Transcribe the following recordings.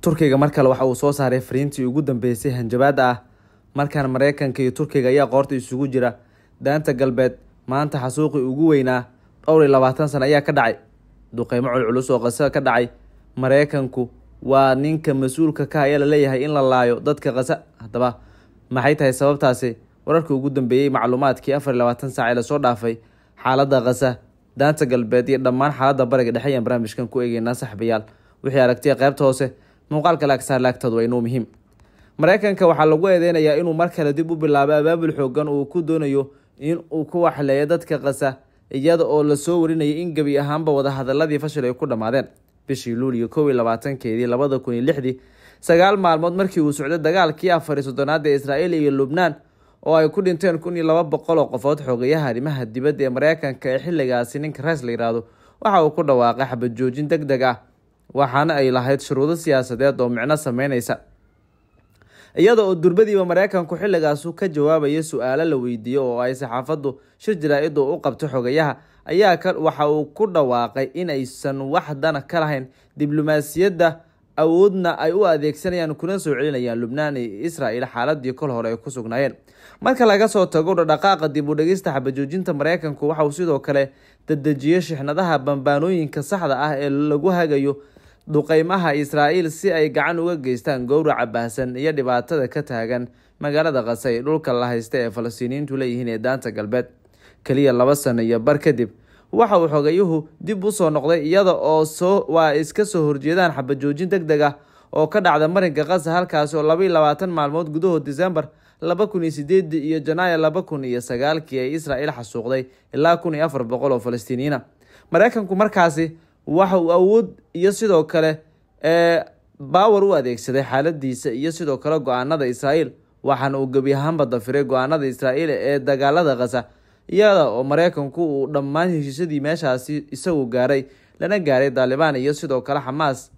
turkiga mar kale waxa uu soo saaray fariintii ugu dambeysay hanjabaada ah markaan mareykanka iyo turkiga ayaa qoorta isugu jira daanta galbeed maanta xasuuqii ugu weynaa dhowr iyo labaatan sano ayaa ka dhacay duqeymo culculus oo qasa ka dhacay mareykanku waa ninka mas-uulka ka ayaa laleeyahay in la laayo dadka qasa haddaba maxay tahay sababtaasi wararkii ugu dambeeyey macluumaadkii afar iyo labaatan saac ee lasoo dhaafay xaaladda qasa daanta galbeed iyo dhammaan xaaladda bariga dhexe ayaan barnaamijkan ku eegeynaa saxbayaal wixii aragtiya qaybta hoose muuqaalka laagsaar laagtadu waa inuu muhiim maraykanka waxaa lagu eedeynayaa inuu mar kale dib u bilaabo abaabul xoogan uu ku doonayo in uu ku waxleeyo dadka qasa iyada oo lasoo warinayay in gebi ahaanba wadahadaladii fashil ay ku dhammaadeen bishii luuliyo kow labaatankeedii labada kun iyo lixdii sagaal maalmood markii uu socday dagaalkii afar iyo soddonaad ee israa'iil iyo lubnaan oo ay ku dhinteen kun iyo laba boqol oo qofood xoogayaha arrimaha dibadda ee maraykanka ee xilligaasi ninka rais la yidhaahdo waxa uu ku dhawaaqay xabad joojin deg deg ah waxaana ay lahayd shuruudo siyaasadeed oo micno sameyneysa iyada oo durbadiiba maraykanku xilligaasu ka jawaabaya su-aalo la weydiiyo oo ay saxaafaddu shir jaraa-idu u qabto xogayaha ayaa waxa uu ku dhawaaqay inaysan wax dana ka lahayn diblomaasiyadda awoodna ay u adeegsanayaan kuna soo celinayaan lubnaan iyo israel xaaladii kol hore ay ku sugnaayeen marka laga soo tago dhadhaqaaqa dib u dhigista xabajoojinta mareykanku waxa uu sidoo kale dadejiyay shixnadaha bambaanooyinka saxda ah ee lagu hagayo duqeymaha israa'iil si ay gacan uga geystaan gowraca baahsan iyo dhibaatada ka taagan magaalada qasay dhulka la haysta ee falastiiniyiintu leeyihiin ee daanta galbeed keliya laba sano iyo bar kadib waxa uu xogayuhu dib u soo noqday iyada oo soo waa iska soo horjeedaan xabajoojin deg deg ah oo ka dhacda marinka qasa halkaasi oo laba labaatan maalmood gudahood disembar laba kun iyo sideedi iyo janaayo laba kun iyo sagaalkii ay israa'iil xasuuqday ilaa kun iyo afar boqol oo falastiiniyiina mareykanku markaasi waxa uu awood iyo sidoo kale ee baawar u adeegsaday xaaladiisa iyo sidoo kale go-aanada israa'iil waxaana uu gebi ahaanba dafiray go-aanada israa'iil ee dagaalada khasa iyada oo mareykanku uu dhammaan heshiisyadii meeshaasi isagu gaaray lana gaaray daalibaan iyo sidoo kale xamaas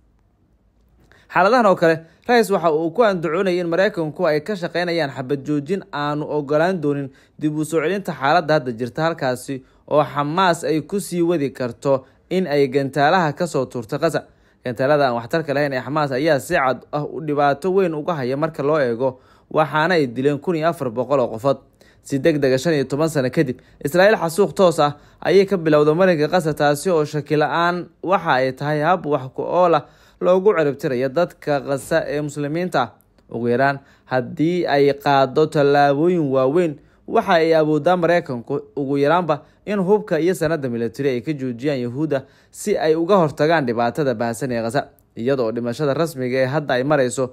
xaaladahan oo kale rais waxa uu ku andacoonayay in maraykanku ay ka shaqeynayaan xabad joojin aanu ogolaan doonin dib u soo celinta xaaladda hadda jirta halkaasi oo xamaas ay ku sii wadi karto in ay gantaalaha kasoo soo tuurta qaza gantaalada aan waxtarka lahayn ee xamaas ayaa si cad ah u dhibaato weyn uga haya marka loo eego waxaana ay dileen kun iyo afar boqol oo qofood si deg dega shan iyo toban sano kadib israa'iil xasuuq toos ah ayay ka bilowda marinka qaza taasi oo shakila aan waxa ay tahay hab wax ku oola ah loogu ciribtirayo dadka qasa ee muslimiinta ah ugu yaraan haddii ay qaado tallaabooyin waaweyn waxa ay awoodaan maraykanku ugu yaraanba in hubka iyo sanadda milatari ay ka joojiyaan yahuudda si ay uga hortagaan dhibaatada baahsan ee khaza iyadoo dhimashada rasmiga ah ee hadda ay marayso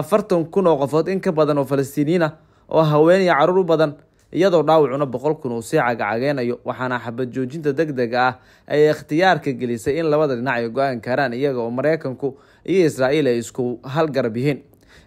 afartan kun oo qofood in ka badan oo falastiiniyiina oo haween iyo carruur u badan iyadoo dhaawacuna boqol kun uu sii cagacageynayo waxaana xabad joojinta deg dega ah ay ikhtiyaarka gelisay in labada dhinac ay go-aan karaan iyaga oo maraykanku iyo israa'iil ay isku hal garab yihiin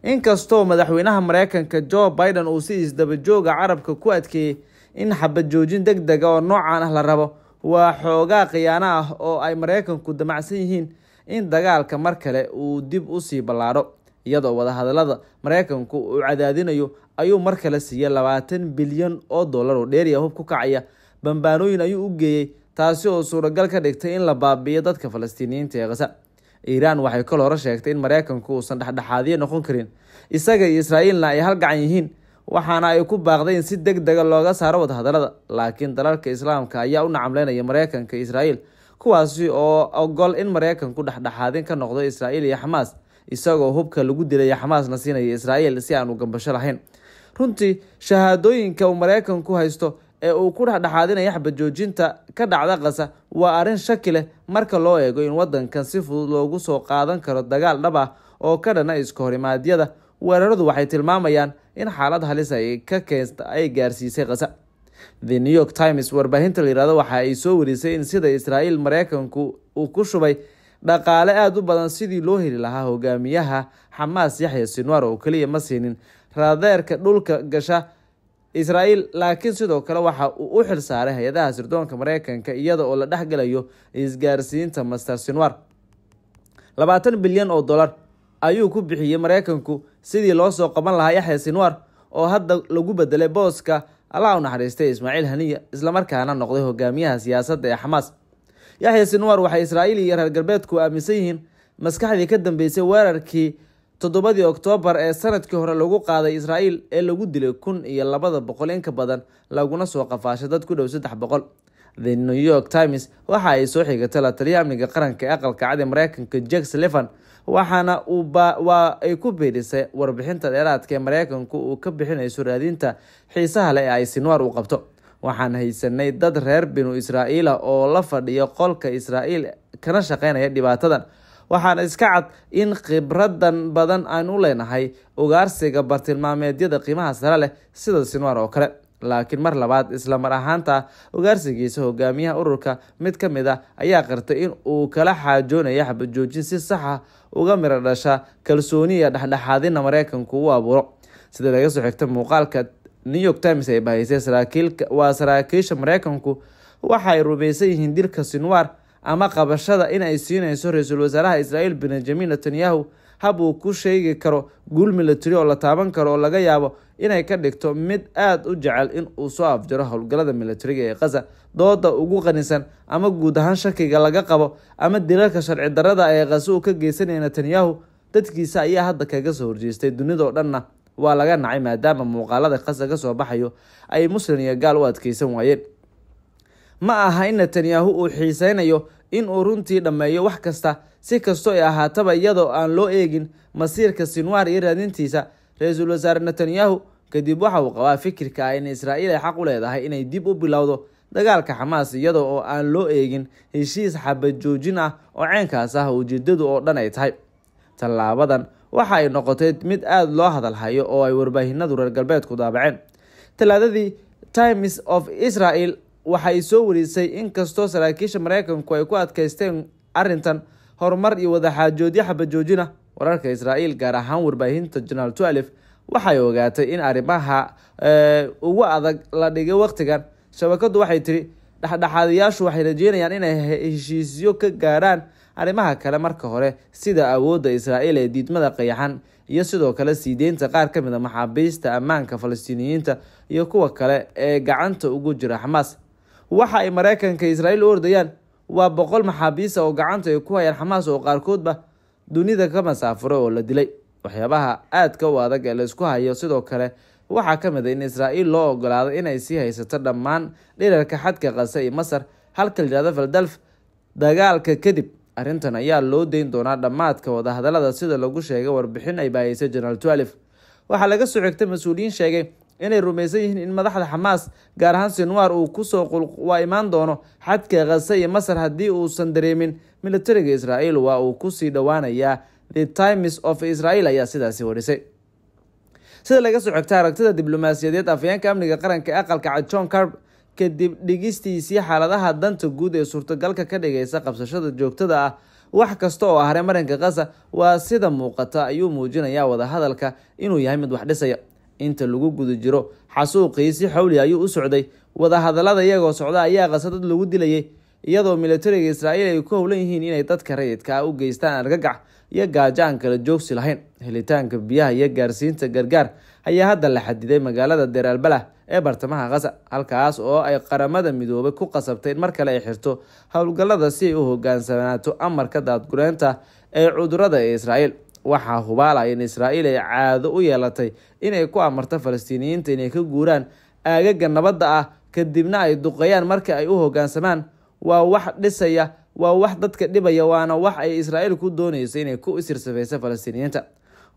inkastoo madaxweynaha maraykanka jo biden uu si isdabajooga carabka ku adkeeyey in xabad joojin deg dega ah oo noocan ah la rabo waa xoogaa khiyaano ah oo ay maraykanku damacsan yihiin in dagaalka mar kale uu dib usii ballaadho iyadoo wadahadallada maraykanku uu cadaadinayo ayuu mar kale siiyey labaatan bilyan oo dollar oo dheeriya hub ku kacaya bambaanooyin ayuu u geeyey taasi oo suuragal ka dhigtay in la baabi'iyo dadka falastiiniyiinta ee khasa iiraan waxay kal hore sheegtay in maraykanku uusan dhexdhexaadiyo noqon karin isaga iyo israa'iilna ay halgacan yihiin waxaana ay ku baaqday in si deg dega ah looga saaro wadahadalada laakiin dalalka islaamka ayaa u nacamleynaya maraykanka iyo israa'iil kuwaasi oo ogol in maraykanku dhexdhexaadin ka noqdo israa'iil iyo xamaas isagoo hubka lagu dilaya xamaasna siinaya israa'iil si aanu gambasho lahayn runtii shahaadooyinka uu maraykanku haysto ee uu ku dhexdhexaadinayo xabajoojinta ka dhacda kasa waa arrin shaki leh marka loo eego in waddankan si fudud loogu soo qaadan karo dagaal dhab ah oo ka dhana iska horimaadyada weeraradu waxay tilmaamayaan in xaalad halis ay ka keenta ay gaarsiisay kasa the new york times warbaahinta layihahdo waxa ay soo warisay in sida israa'iil mareykanku uu ku shubay dhaqaale aada u badan sidii loo heli lahaa hogaamiyaha xamaas yaxya sinwaar oo keliya ma siinin raadeerka dhulka gasha israael laakiin sidoo kale waxa uu u xil saaray hay-adaha sirdoonka mareykanka iyada oo la dhexgalayo isgaarsiinta master sinwar labaatan bilyan oo dollar ayuu ku bixiyey mareykanku sidii loo soo qaban lahaa yaxya sinwar oo hadda lagu bedelay booska allah u naxariistay ismaaciil haniya islamarkaana noqday hogaamiyaha siyaasadda ee xamaas yaxya sinwar waxay israa'iil iyo reer galbeedku aaminsan yihiin maskaxdii ka dambeysay weerarkii toddobadii oktoobar ee sanadkii hore lagu qaaday israa'iil ee lagu dilay kun iyo labada boqol inka badan laguna soo qafaashay dad ku dhow saddex boqol the new york times waxa ay soo xigatay la amniga qaranka ee aqalka cad ee mareykanka jack slefan waxaana uwaa ay ku biidhisay warbixinta dheeraadka ee mareykanku uu ka bixinayso raadinta xiisaha leh ee ay sinwaar uu qabto waxaan haysanay dad reer binu israa'iila ah oo la fadhiya qolka israa'iil kana shaqeynaya dhibaatadan waxaana iska cad in khibradan badan aan u leenahay ugaarsiga bartilmaameedyada qiimaha sare leh sida sinwar oo kale laakiin mar labaad isla mar ahaanta ugaarsigiisa hogaamiyaha ururka mid ka mid a ah ayaa qirtay in uu kala xaajoonaya xabajoojin si saxa ah uga miro dhasha kalsooniya dhexdhexaadina mareykanku u abuuro sida laga soo xigta muuqaalka new york times ay bahaysay waa saraakiisha mareykanku waxaay rumaysan yihiin dilka sinwaar ama qabashada in ay siinayso ra-iisul wasaaraha israa'iil benjamin netanyahu hab uu ku sheegi karo guul milatari oo la taaban karo oo laga yaabo inay ka dhigto mid aada u jecel in uu soo afjaro howlgallada milatariga ee khaza dooda ugu qanisan ama guud ahaan shakiga laga qabo ama dilalka sharci darada ee khazo uu ka geysanaya netanyahu dadkiisa ayaa hadda kaga soo horjeestay dunidao dhanna waa laga nacay maadaama muuqaalada khaza ka soo baxayo ay muslin iyo gaal u adkeysan waayeen ma aha in netanyahu uu xiiseynayo in uu runtii dhammeeyo wax kasta si kastoo ay ahaataba iyadoo aan loo eegin masiirka sinwaar iyo raadintiisa ra-iisul wasaare netanyahu kadib waxa uu qabaa fikirka ah in israa'iil ay xaq u leedahay inay dib u bilowdo dagaalka xamaas iyada oo aan loo eegin heshiis xabad joojin ah oo ceenkaas ah ujeedadu oo dhan ay tahay tallaabadan waxa ay noqotay mid aada loo hadalhayo oo ay warbaahinadu reer galbeedku daabaceen talaadadii times of israel waxa ay soo wareysay inkastoo saraakiisha mareykanku ay ku adkaysteen arintan horumar iyo wadaxaajoodyo xabajoojina wararka israa'iil gaar ahaan warbaahinta janaal tualif waxay ogaatay in arrimaha eh, ugu adag la dhigay wakhtigan shabakadu waxay tiri dhexdhexaadayaashu waxay rajeynayaan inay heshiisyo ka gaarhaan arrimaha kale marka hore sida awoodda israa'iil ee diidmada qayaxan iyo sidoo kale sii qaar ka mid a ah maxaabiista ammaanka falastiiniyiinta iyo kuwa kale ee gacanta ugu jira xamaas waxa ay maraykanka israa'iil u ordayaan waa boqol maxaabiista oo gacanta ay ku hayaan xamaas oo qaarkoodba dunida ka masaafuray oo la dilay waxyaabaha aadka u adag ee la hayo sidoo kale waxaa ka mid a ah in israa'iil loo ogolaado inay sii haysato dhammaan dhirarka xadka qase iyo masar halka layihahdo faldalf dagaalka kadib arrintan ayaa loo deyn doonaa dhammaadka wadahadalada sida lagu sheegay warbixin ay baahaysa jenaraal twalif waxaa laga soo xigtay mas-uuliyiin sheegay inay rumaysan yihiin in madaxda xamaas gaar ahaan sinwaar uu kusoo waa imaan doono xadka khaza iyo masar haddii uusan dareemin militariga israa'iil waa uu kusii dhowaanayaa the times of israel ayaa sidaasi warisay sida laga soo xigtay aragtida diblomaasiyadeed afayeenka amniga qaranka ee aqalka john carb kadib dhigistiisii xaaladaha danta guud ee suurtogalka ka dhigaysa qabsashada joogtada ah wax kasta oo ahray hare marinka khaza waa sida muuqata ayuu muujinayaa wadahadalka inuu yahay mid wax dhisaya inta lagu guda jiro xasuuqii si xawli ayuu u socday wadahadallada iyagoo socda ayaa qasa dad lagu dilayay iyadoo milatariga israa'iil ay ku howlan yihiin inay dadka rayidka ah u geystaan argagax iyo gaajo aan kala joogsi lahayn helitaanka biyaha iyo gaarsiinta gargaar ayaa hadda la xadiday magaalada deraalbalah ee bartamaha qasa halkaas oo ay qaramada midoobay ku qasabtay in mar kale ay xirto howlgallada si ay u hogaansanaato amarka daadgureynta ee cudurada ee israa'iil waxaa hubaalaya in israa'iil ay caado u yeelatay inay ku amarto falastiiniyiinta inay ka guuraan aagaga nabadda ah kadibna ay duqeeyaan marka ay u hoggaansamaan waa wax dhisaya waa wax dadka dhibaya waana wax ay israa'iil ku doonayso inay ku isirsafayso falastiiniyiinta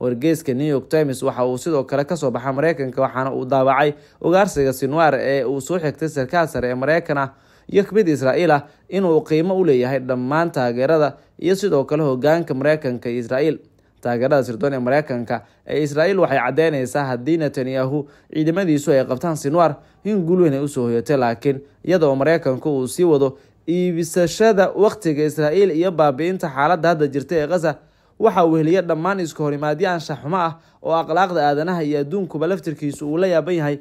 wargeyska new york times waxa uu sidoo kale kasoo baxay mareykanka waxaana uu daabacay ugaarsiga sinwaar ee uu soo xigtay sarkaal sare ee mareykan ah iyo mid israa'iil ah inuu qiimo u leeyahay dhammaan taageerada iyo sidoo kale hogaanka mareykanka iyo israa'iil taageerada sirdoon ee mareykanka ee israa'iil waxay caddeynaysaa haddii netanyahu ciidamadiisu ay qabtaan sinwar in guul weyn ay usoo hoyatay laakiin iyada oo mareykanku uu sii wado iibisashada wakhtiga israa'iil iyo baabi-inta xaaladda hadda jirta ee khaza waxa uu heliya dhammaan iska horimaadyo anshaxxumo ah oo akhlaaqda aadanaha iyo adduunkuba laftirkiisu uu la yaaban yahay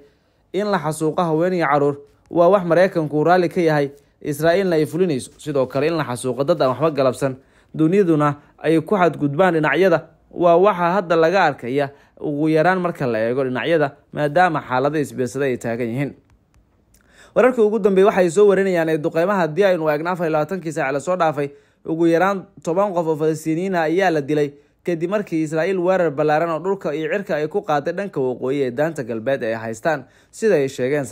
in la xasuuqo haweeniyo iyo caruur waa wax mareykanku raalli ka yahay israa'iilna ay fulinayso sidoo kale in la xasuuqo dad aan waxba galabsan duniyaduna ay ku xadgudbaan dhinacyada waa waxaa hadda laga arkaya ugu yaraan marka la eego dhinacyada maadaama xaalada isbeedsada ay taagan yihiin wararkii ugu dambeeyey waxay soo warinayaan ee duqeymaha hadii aynu eegna afar iyo labaatankii saac lasoo dhaafay ugu yaraan toban qof oo falastiiniyiina ah ayaa la dilay kadib markii israa'iil weerar ballaaran oo dhulka iyo cirka ay ku qaaday dhanka waqooyi ee daanta galbeed ay haystaan sida ay sheegeen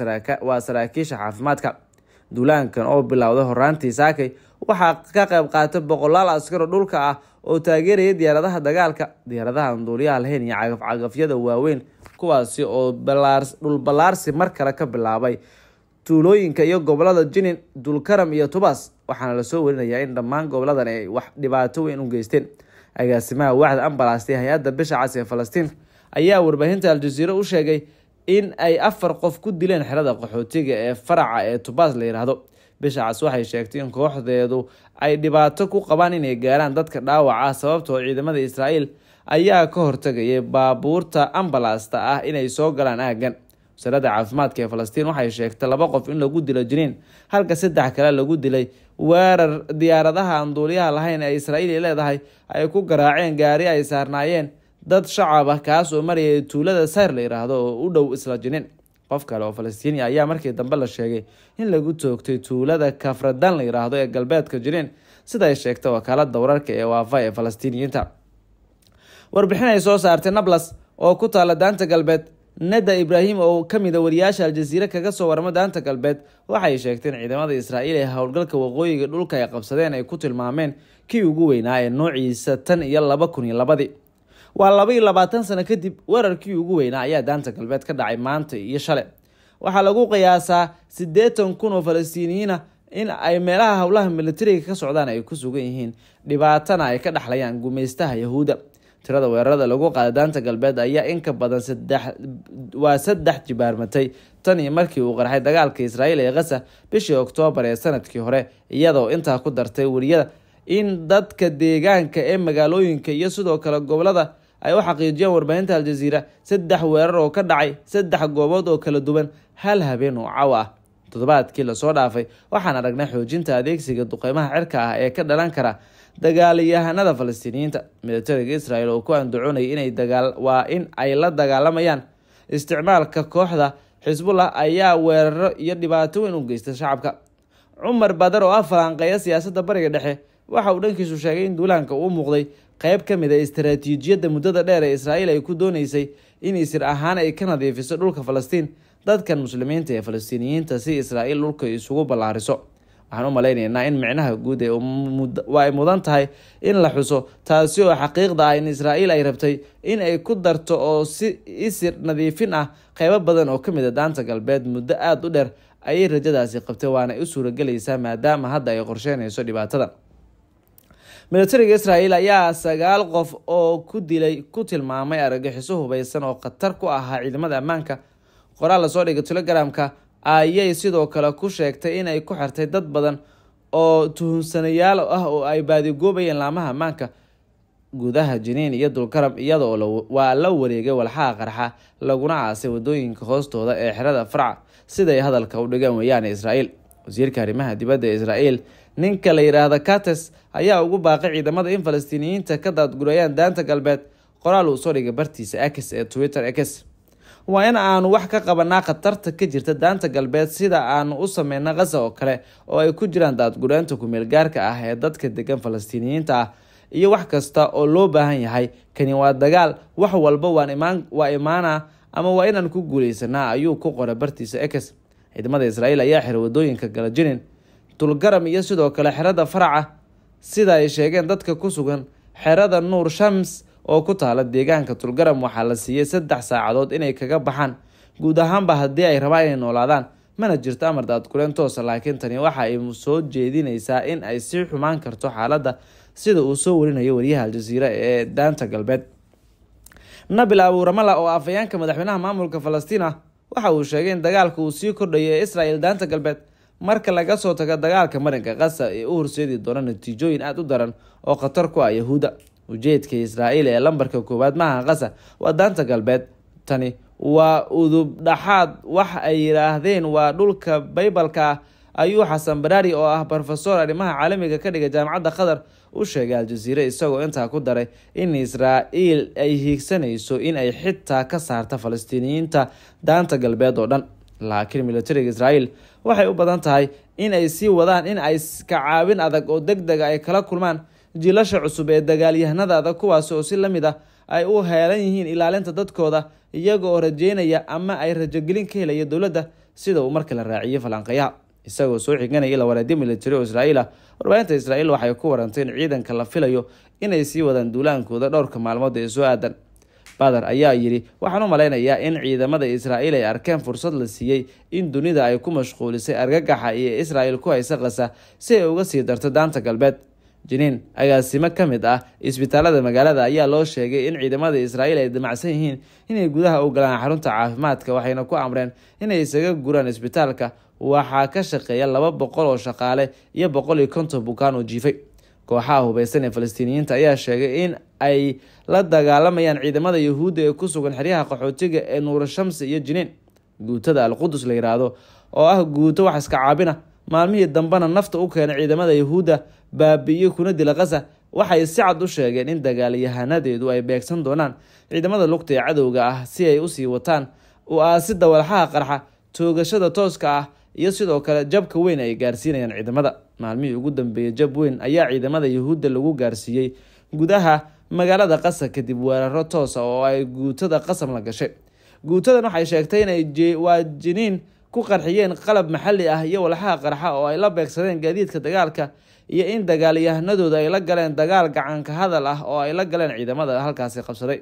waa saraakiisha caafimaadka duulaankan oo bilowday horaantii saakay waxaa ka qayb qaatay boqolaal askaroo dhulka ah oo taageeraya diyaaradaha dagaalka diyaaradaha aan duuliyaha lahayn iyo cagafcagafyada waaweyn kuwaasi oo dhulballaarsi mar kale ka bilaabay tuulooyinka iyo gobolada jinin dulkaram iyo tubas waxaana lasoo warinayaa in dhammaan goboladan ay wax dhibaato weyn u geysteen agaasimaha waaxda ambalasta ee hay-adda bisha cas ee falastiin ayaa warbaahinta aljaziiro u sheegay in ay afar qof ku dileen xerada qaxootiga ee faraca ee tubas la yidhaahdo bishacaas waxay sheegtay in kooxdeedu ay dhibaato ku qabaan inay gaaraan dadka dhaawaca sababtoo ah ciidamada israa'iil ayaa ka hortagayay baabuurta ambalasta ah inay soo galaan aaggan wasaaradda caafimaadka ee falastiin waxay sheegtay laba qof in lagu dilo jiniin halka saddex kale lagu dilay weerar diyaaradaha aan duuliyaha lahayn ee israa'iil leedahay ay ku garaaceen gaari ay saarnaayeen dad shacab ah kaas oo marayay tuulada sayr la yidhaahdo oo u dhow isla jinin qof kale oo falastiini ayaa markii dambe la sheegay in lagu toogtay tuulada kafradan la yidhaahdo ee galbeedka jireen sida ay sheegtay wakaalada wararka ee waafa ee falastiiniyiinta warbixin ay soo saartay nablas oo ku taala daanta galbeed nada ibraahim oo kamid a ah wariyaasha aljaziire kaga soo waramo daanta galbeed waxay sheegtay in ciidamada israa'iil ee howlgalka waqooyiga dhulka ay qabsadeen ay ku tilmaameen kii ugu weynaa ee noociisa tan iyo laba kun iyo labadii waa laba iyo labaatan sano kadib weerarkii ugu weynaa ayaa daanta galbeed ka dhacay maanta iyo shale waxaa lagu qiyaasaa siddeetan kun oo falastiiniyiina ah in ay meelaha howlaha milatariga ka socdaan ay ku sugan yihiin dhibaatana ay ka dhexlayaan gumaystaha yahuudda tirada weerarada lagu qaaday daanta galbeed ayaa in ka badan waa saddex jibaarmatay tan iyo markii uu qarxay dagaalka israa'iil ee khaza bishii oktoobar ee sanadkii hore iyadoo intaa ku dartay wariyada in dadka deegaanka ee magaalooyinka iyo sidoo kale gobolada ay u xaqiijiyeen warbaahinta aljaziira saddex weerar oo ka dhacay saddex goobood oo kala duwan hal habeen oo caaw ah toddobaadkii lasoo dhaafay waxaan aragnay xoojinta adeegsiga duqeymaha cirka ah ee ka dhalan kara dagaalyahanada falastiiniyiinta militariga israel oo ku andacoonaya inay dagaal waa in ay la dagaalamayaan isticmaalka kooxda xisbullah ayaa weeraro iyo dhibaato weyn u geystay shacabka cumar badar oo ah falanqeeya siyaasadda bariga dhexe waxa uu dhankiisu sheegay in duulaanka uu muuqday qayb ka mid a ah istaraatiijiyadda muddada dheer ee israa'iil ay ku doonaysay in sir ahaan ay ka nadiifiso dhulka falastiin dadkan muslimiinta ee falastiiniyiinta si israa'iil dhulka isugu ballaariso waxaan u malaynaynaa in micnaha guud ee ay mudan tahay in la xuso taasi oo xaqiiqda ah in israa'iil ay rabtay in ay ku darto oo si isir nadiifin ah qeybo badan oo ka mida ah daanta galbeed muddo aada u dheer ayay rajadaasi qabtay waana u suuragelaysaa maadaama hadda ay qorsheynayso dhibaatada milatariga israel ayaa sagaal qof oo ku dilay ku tilmaamay argagixiso hubaysan oo khatar ku ahaa ciidamada ammaanka qoraal lasoo dhigay telegramka ayay sidoo kale ku sheegtay inay ku xirtay dad badan oo tuhunsanayaal ah oo ay baadigoobayeen laamaha ammaanka gudaha jiniin iyo dulkaram iyadoo waa la wareegay walxaha qarxa laguna aasay wadooyinka hoostooda ee xerada farca siday hadalka u dhigeen weeyaan israel wasiirka arrimaha dibadda israel ninka la yidhaahda kates ayaa ugu baaqay ciidamada in falastiiniyiinta ka daadgurayaan daanta galbeed qoraal uu soo dhigay bartiisa ax ee twitter ax waa in aanu wax ka qabanaa khatarta ka jirta daanta galbeed sida aanu u sameyna khaza oo kale oo ay ku jiraan daadgureynta kumeel gaarka ah ee dadka degan falastiiniyiinta ah iyo wax kasta oo loo baahan yahay kani waa dagaal wax walba waa imaanaa ama waa inaan ku guuleysanaa ayuu ku qoray bartiisa ax ciidamada israel ayaa xiray wadooyinka galajinin dulgaram iyo sidoo kale xerada faraca sida ay sheegeen dadka ku sugan xerada nuur shams oo ku taala deegaanka dulgaram waxaa la siiyey saddex saacadood inay kaga baxaan guud ahaanba haddii ay rabaan inay noolaadaan mana jirto amar daadkuleen toosa ah. laakiin tani waxa ay soo jeedinaysaa in ay sii xumaan karto xaaladda sida uu soo warinayo wariyaha aljasiira ee daanta galbeed nabil abuuramala oo afayeenka madaxweynaha maamulka falastiin ah waxa uu sheegay in dagaalka uu sii kordhayo ee israel daanta galbeed marka laga soo tago dagaalka marinka khasa ee u horseedi doona natiijooyin aada u daran oo khatar ku ah yahuudda ujeedka israa'iil ee lambarka koowaad maaha gaza waa daanta galbeed tani waa udub dhaxaad wax ay yidhaahdeen waa dhulka baybalka ah ayuu xasan baraari oo ah brofesor arrimaha caalamiga ka dhiga jaamacadda khatar u sheegay al-jasiire isagoo intaa ku daray in israa'iil ay hiigsanayso in ay xitaa ka saarta falastiiniyiinta daanta galbeed oo dhan laakiin militariga israa'iil waxay u badan tahay inay sii wadaan in ay kacaabin adag oo deg dega ah ay kala kulmaan jilasha cusub ee dagaalyahanada adag kuwaas oo si la mid ah ay u heelan yihiin ilaalinta dadkooda iyaga oo rajeynaya ama ay rajogelin ka helaya dowladda sida uu markii la raaciyey falanqayaha isagoo soo xiganaya ilaa walaadiya militari oo israa'iil ah warbaahinta israa'iil waxay ku warantay in ciidanka la filayo inay sii wadaan duulaankooda dhowrka maalmood ee soo aadan badar ayaa yidhi waxaan u malaynayaa in ciidamada israa'iil ay arkeen fursad la siiyey in dunida ay ku mashquulisay argagaxa iyo israa'iil ku haysa qasa si ay uga sii darto daanta galbeed jiniin agaasimo ka mid ah isbitaalada magaalada ayaa loo sheegay in ciidamada israa'iil ay damacsan yihiin inay gudaha u galaan xarunta caafimaadka waxayna ku amreen inay isaga guraan isbitaalka waxaa ka shaqeeya laba boqol oo shaqaale iyo boqol iyo konton bukaan oo jiifay kooxaha hubeysan ee falastiiniyiinta ayaa sheegay in ay la dagaalamayaan ciidamada yahuudda ee ku sugan xeryaha qaxootiga ee nuurashamsi iyo jiniin guutada alqudus la yidhaahdo oo ah guuto wax iska caabina maalmihii dambena nafta u keena ciidamada yahuudda baabi'iyo kuna dila qasa waxay si cad u sheegeen in dagaalyahanadeedu ay beegsan doonaan ciidamada lugta ee cadowga ah si ay usii wataan u-aasidda walxaha qarxa toogashada tooska ah iyo sidoo kale jabka weyn ay gaarsiinayaan ciidamada maalmihii ugu dambeeyey jab weyn ayaa ciidamada yuhuudda lagu gaarsiiyey gudaha magaalada qasar kadib weeraro toosa ah oo ay guutada qasam la gashay guutadan waxay sheegtay inay waa jiniin ku qarxiyeen qalab maxalli ah iyo walxaha qarxa oo ay la beegsadeen gaadiidka dagaalka iyo in dagaalyahanadooda ay la galeen dagaal gacanka hadal ah oo ay la galeen ciidamada halkaasi qabsaday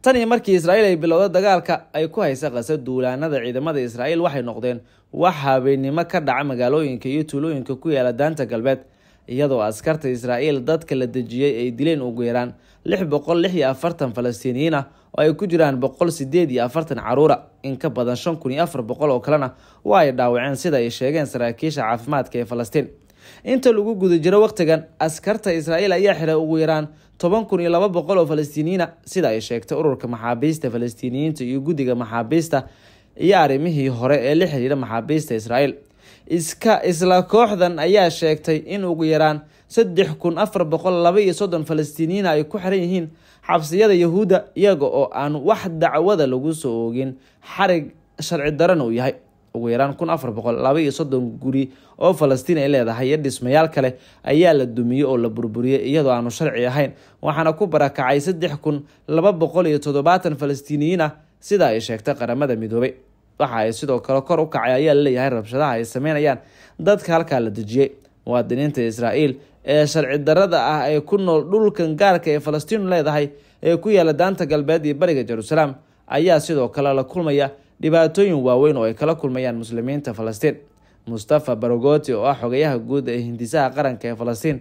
tan iyo markii israa'iil ay bilowda dagaalka ay ku haysa qasa duulaanada ciidamada israa'iil waxay noqdeen wax habeennimo ka dhaca magaalooyinka iyo tuulooyinka ku yaala daanta galbeed iyadoo askarta israa'iil dadka la dejiyey ay dileen ugu yaraan lix boqol lix iyo afartan falastiiniyiin ah oo ay ku jiraan boqol sideed iyo afartan caruura in ka badan shan kun iyo afar boqol oo kalena waa ay dhaawaceen sida ay sheegeen saraakiisha caafimaadka ee falastiin inta lagu guda jiro waqtigan askarta israa'iil ayaa xiray ugu yaraan toban kun iyo laba boqol oo falastiiniyiina sida ay sheegtay ururka maxaabiista falastiiniyiinta iyo guddiga maxaabiista iyo arrimihii hore ee la xidhiidha maxaabiista israa'iil iska isla kooxdan ayaa sheegtay in ugu yaraan saddex kun afar boqol laba iyo soddon falastiiniyiina ay ku xiran yihiin xabsiyada yahuudda iyaga oo aan wax dacwada lagu soo oogin xarig sharci daran uu yahay ugu yaraan kun afar boqol laba iyo soddon guri oo falastiin ay leedahay iyo dhismayaal kale ayaa la dumiyey oo la burburiyey iyadoo aanu sharci ahayn waxaana ku barakacay saddex kun laba boqol iyo toddobaatan falastiiniyiin ah sida ay sheegtay qaramada midoobay waxa ay sidoo kale kor u kacay ayaa laleeyahay rabshadaha ay sameynayaan dadka halkaa la dejiyey muwaadiniinta israa'iil ee sharci darada ah ee ku nool dhulkan gaarka ee falastiinu leedahay ee ku yaala daanta galbeed iyo bariga jeruusaleem ayaa sidoo kale la kulmaya dhibaatooyin waaweyn oo ay kala kulmayaan muslimiinta falastiin mustafa barogoti oo ah xogayaha guud ee hindisaha qaranka ee falastiin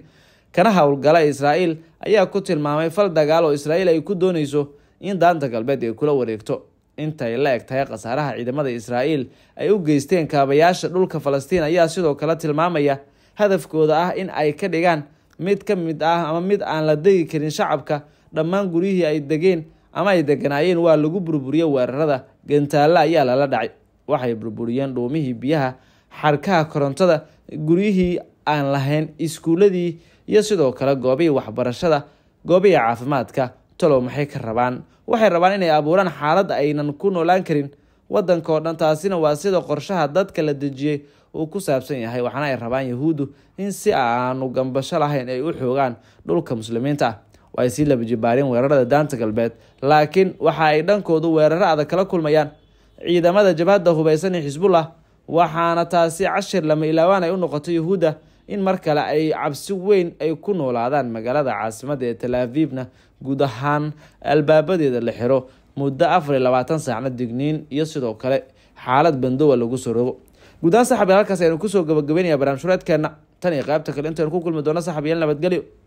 kana howlgala israa'iil ayaa ku tilmaamay fal dagaal oo israa'iil ay ku doonayso in daanta galbeed ay kula wareegto intay la eg tahay khasaaraha ciidamada israa'iil ay u geysteen kaabayaasha dhulka falastiin ayaa sidoo kale tilmaamaya hadafkooda ah in ay ka dhigaan mid ka mid ah ama mid aan la degi karin shacabka dhammaan guryihii ay degeen ama ay deganaayeen waa lagu burburiyey weerarada gantaalle ayaa lala dhacay waxay burburiyeen dhuumihii biyaha xarkaha korontada guryihii aan lahayn iskuulladii iyo sidoo kale goobihii waxbarashada goobihii caafimaadka tolow maxay ka rabaan waxay rabaan inay abuuraan xaalad aynan ku noolaan karin wadanka oo dhan taasina waa sida qorshaha dadka la dejiyey uu ku saabsan yahay waxaana ay rabaan yahuuddu in si aanu gambasho lahayn ay u xoogaan dhulka muslimiinta waa ay sii labajibaareen weerarada daanta galbeed laakiin waxa ay dhankoodu weeraro adag kala kulmayaan ciidamada jabhadda hubaysan ee xisbullah waxaana taasi cashir lama ilaawaan ay u noqotay yuhuudda in mar kale ay cabsi weyn ay ku noolaadaan magaalada caasimada ee talaafifna guud ahaan albaabadeeda la xiro muddo afar iyo labaatan saacna digniin iyo sidoo kale xaalad bandowa lagu soo rogo guudahaan saxabiyaal halkaas aynu kusoo gabagabeynaya barnaamij hureedkeenna tan iyo qaybta kale intaynu ku kulmi doono saxabiyaal nabadgelyo